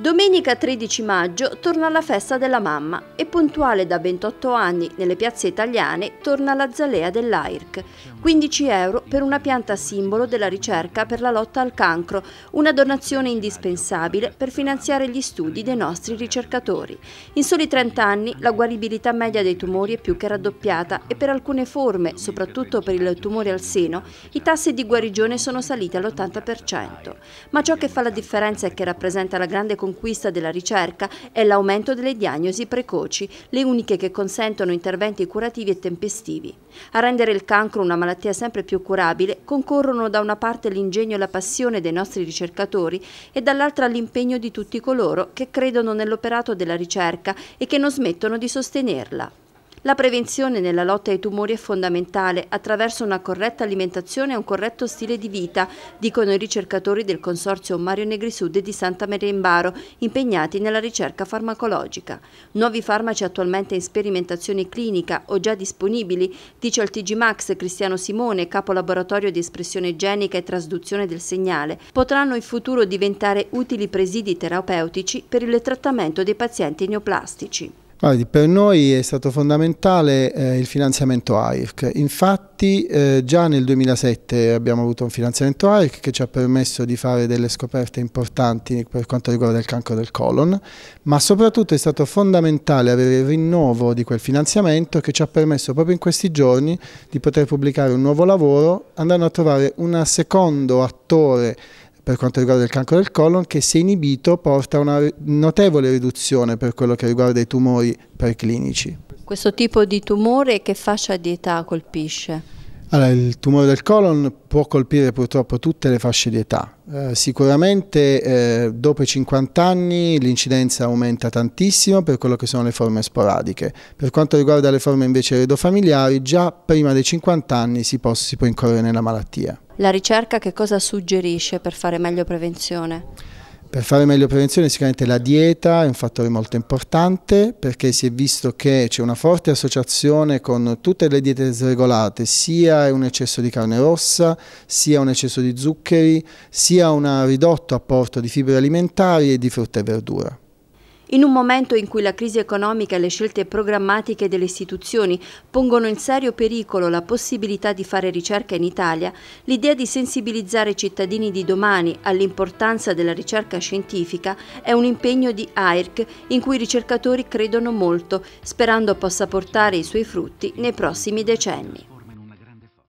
Domenica 13 maggio torna la festa della mamma e puntuale da 28 anni nelle piazze italiane torna la zalea dell'AIRC. 15 euro per una pianta simbolo della ricerca per la lotta al cancro, una donazione indispensabile per finanziare gli studi dei nostri ricercatori. In soli 30 anni la guaribilità media dei tumori è più che raddoppiata e per alcune forme, soprattutto per il tumore al seno, i tassi di guarigione sono saliti all'80%. Ma ciò che fa la differenza e che rappresenta la grande comunità conquista della ricerca è l'aumento delle diagnosi precoci, le uniche che consentono interventi curativi e tempestivi. A rendere il cancro una malattia sempre più curabile concorrono da una parte l'ingegno e la passione dei nostri ricercatori e dall'altra l'impegno di tutti coloro che credono nell'operato della ricerca e che non smettono di sostenerla. La prevenzione nella lotta ai tumori è fondamentale attraverso una corretta alimentazione e un corretto stile di vita, dicono i ricercatori del Consorzio Mario Negri Sud di Santa Maria in Baro, impegnati nella ricerca farmacologica. Nuovi farmaci attualmente in sperimentazione clinica o già disponibili, dice al TG Max Cristiano Simone, capo laboratorio di espressione genica e trasduzione del segnale, potranno in futuro diventare utili presidi terapeutici per il trattamento dei pazienti neoplastici. Guardi, per noi è stato fondamentale eh, il finanziamento AIRC, infatti eh, già nel 2007 abbiamo avuto un finanziamento AIRC che ci ha permesso di fare delle scoperte importanti per quanto riguarda il cancro del colon, ma soprattutto è stato fondamentale avere il rinnovo di quel finanziamento che ci ha permesso proprio in questi giorni di poter pubblicare un nuovo lavoro andando a trovare un secondo attore per quanto riguarda il cancro del colon che se inibito porta a una notevole riduzione per quello che riguarda i tumori preclinici. Questo tipo di tumore che fascia di età colpisce? Allora, il tumore del colon può colpire purtroppo tutte le fasce di età. Eh, sicuramente eh, dopo i 50 anni l'incidenza aumenta tantissimo per quello che sono le forme sporadiche. Per quanto riguarda le forme invece eredofamiliari, già prima dei 50 anni si, può, si può incorrere nella malattia. La ricerca che cosa suggerisce per fare meglio prevenzione? Per fare meglio prevenzione sicuramente la dieta è un fattore molto importante perché si è visto che c'è una forte associazione con tutte le diete sregolate, sia un eccesso di carne rossa, sia un eccesso di zuccheri, sia un ridotto apporto di fibre alimentari e di frutta e verdura. In un momento in cui la crisi economica e le scelte programmatiche delle istituzioni pongono in serio pericolo la possibilità di fare ricerca in Italia, l'idea di sensibilizzare i cittadini di domani all'importanza della ricerca scientifica è un impegno di AIRC in cui i ricercatori credono molto, sperando possa portare i suoi frutti nei prossimi decenni.